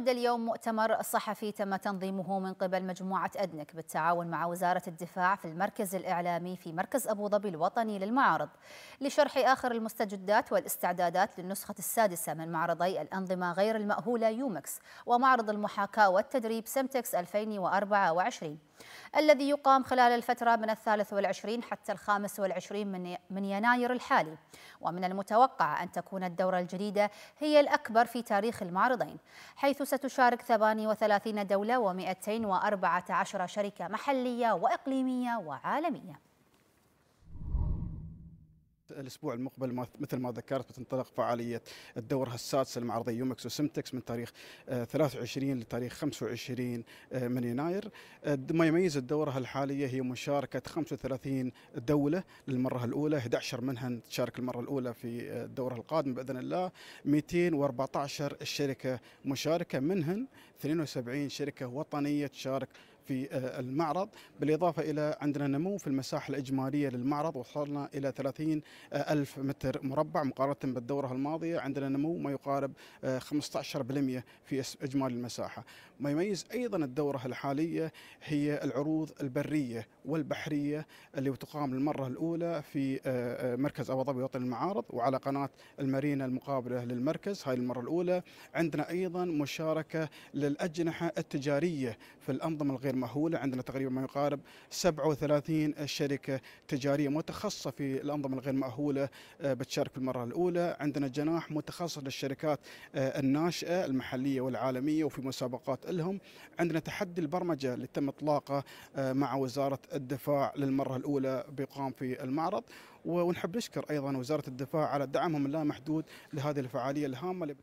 عقد اليوم مؤتمر صحفي تم تنظيمه من قبل مجموعة أدنك بالتعاون مع وزارة الدفاع في المركز الإعلامي في مركز أبو ظبي الوطني للمعارض لشرح آخر المستجدات والاستعدادات للنسخة السادسة من معرضي الأنظمة غير المأهولة يومكس ومعرض المحاكاة والتدريب سمتكس 2024 الذي يقام خلال الفترة من الثالث والعشرين حتى الخامس والعشرين من, من يناير الحالي ومن المتوقع أن تكون الدورة الجديدة هي الأكبر في تاريخ المعرضين حيث ستشارك 38 دولة و214 شركة محلية وإقليمية وعالمية الاسبوع المقبل مثل ما ذكرت بتنطلق فعاليه الدوره السادسه المعرضيه يومكس وسمتكس من تاريخ 23 آه، لتاريخ 25 آه، من يناير آه، ما يميز الدوره الحاليه هي مشاركه 35 دوله للمره الاولى 11 منها تشارك المره الاولى في الدوره القادمه باذن الله 214 الشركه مشاركه منهن 72 شركه وطنيه تشارك في آه، المعرض بالإضافة إلى عندنا نمو في المساحة الإجمالية للمعرض وصلنا إلى 30 آه، ألف متر مربع مقارنة بالدورة الماضية عندنا نمو ما يقارب 15% آه، في إجمالي المساحة ما يميز أيضا الدورة الحالية هي العروض البرية والبحرية اللي تقام للمرة الأولى في مركز أبو ظبي وطن المعارض وعلى قناة المارينا المقابلة للمركز هاي المرة الأولى عندنا أيضا مشاركة للأجنحة التجارية في الأنظمة الغير مهولة عندنا تقريبا ما يقارب 37 شركة تجارية متخصصة في الأنظمة الغير مأهولة آه، بتشارك المرة الأولى عندنا جناح متخصص للشركات آه، الناشئة المحلية والعالمية وفي مسابقات لهم عندنا تحدي البرمجة اللي تم إطلاقه آه، مع وزارة الدفاع للمرة الأولى بيقام في المعرض ونحب نشكر أيضا وزارة الدفاع على دعمهم اللامحدود لهذه الفعالية الهامة